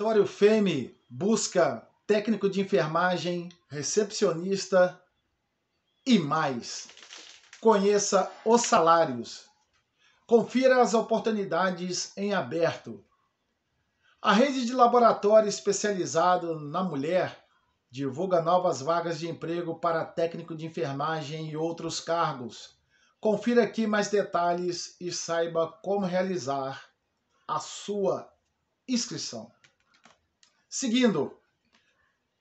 Laboratório FEME busca técnico de enfermagem, recepcionista e mais. Conheça os salários. Confira as oportunidades em aberto. A rede de laboratório especializado na mulher divulga novas vagas de emprego para técnico de enfermagem e outros cargos. Confira aqui mais detalhes e saiba como realizar a sua inscrição. Seguindo,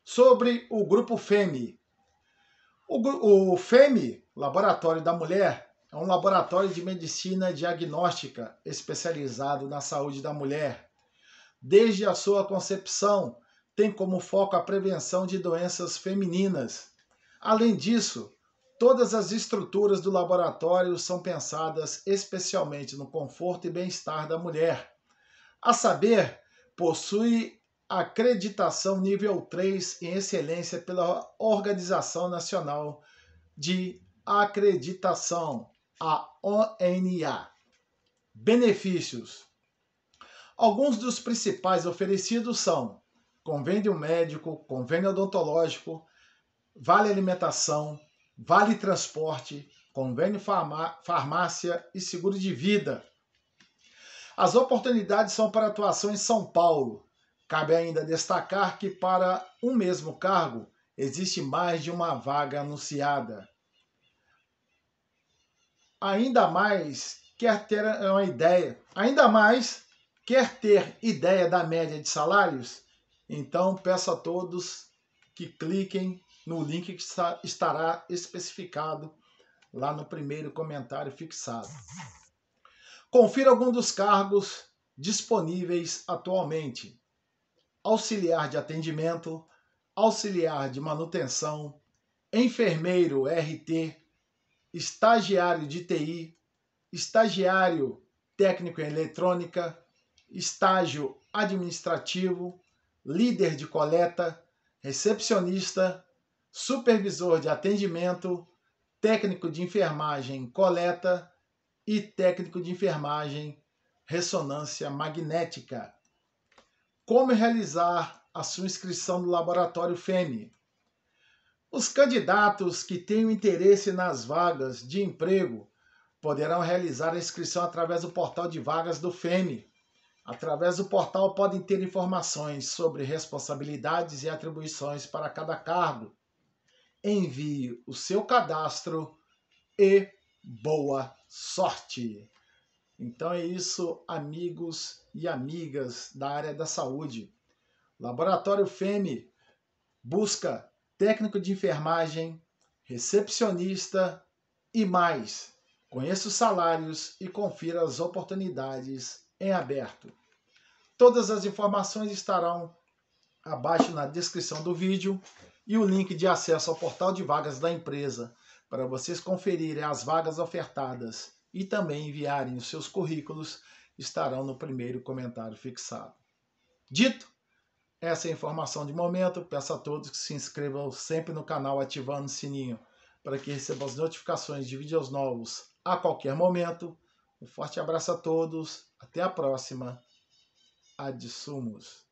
sobre o grupo FEMI. O, o FEMI, Laboratório da Mulher, é um laboratório de medicina diagnóstica especializado na saúde da mulher. Desde a sua concepção, tem como foco a prevenção de doenças femininas. Além disso, todas as estruturas do laboratório são pensadas especialmente no conforto e bem-estar da mulher. A saber, possui acreditação nível 3 em excelência pela Organização Nacional de Acreditação, a ONA. Benefícios: Alguns dos principais oferecidos são convênio médico, convênio odontológico, vale alimentação, vale transporte, convênio farmá farmácia e seguro de vida. As oportunidades são para atuação em São Paulo, Cabe ainda destacar que para um mesmo cargo existe mais de uma vaga anunciada. Ainda mais quer ter uma ideia, ainda mais quer ter ideia da média de salários? Então peço a todos que cliquem no link que estará especificado lá no primeiro comentário fixado. Confira alguns dos cargos disponíveis atualmente auxiliar de atendimento, auxiliar de manutenção, enfermeiro RT, estagiário de TI, estagiário técnico em eletrônica, estágio administrativo, líder de coleta, recepcionista, supervisor de atendimento, técnico de enfermagem coleta e técnico de enfermagem ressonância magnética como realizar a sua inscrição no Laboratório FEME. Os candidatos que tenham interesse nas vagas de emprego poderão realizar a inscrição através do portal de vagas do FEME. Através do portal podem ter informações sobre responsabilidades e atribuições para cada cargo. Envie o seu cadastro e boa sorte! Então é isso, amigos e amigas da área da saúde. Laboratório FEME busca técnico de enfermagem, recepcionista e mais. Conheça os salários e confira as oportunidades em aberto. Todas as informações estarão abaixo na descrição do vídeo e o link de acesso ao portal de vagas da empresa para vocês conferirem as vagas ofertadas e também enviarem os seus currículos, estarão no primeiro comentário fixado. Dito, essa é a informação de momento. Peço a todos que se inscrevam sempre no canal ativando o sininho para que recebam as notificações de vídeos novos a qualquer momento. Um forte abraço a todos. Até a próxima. Adsumos.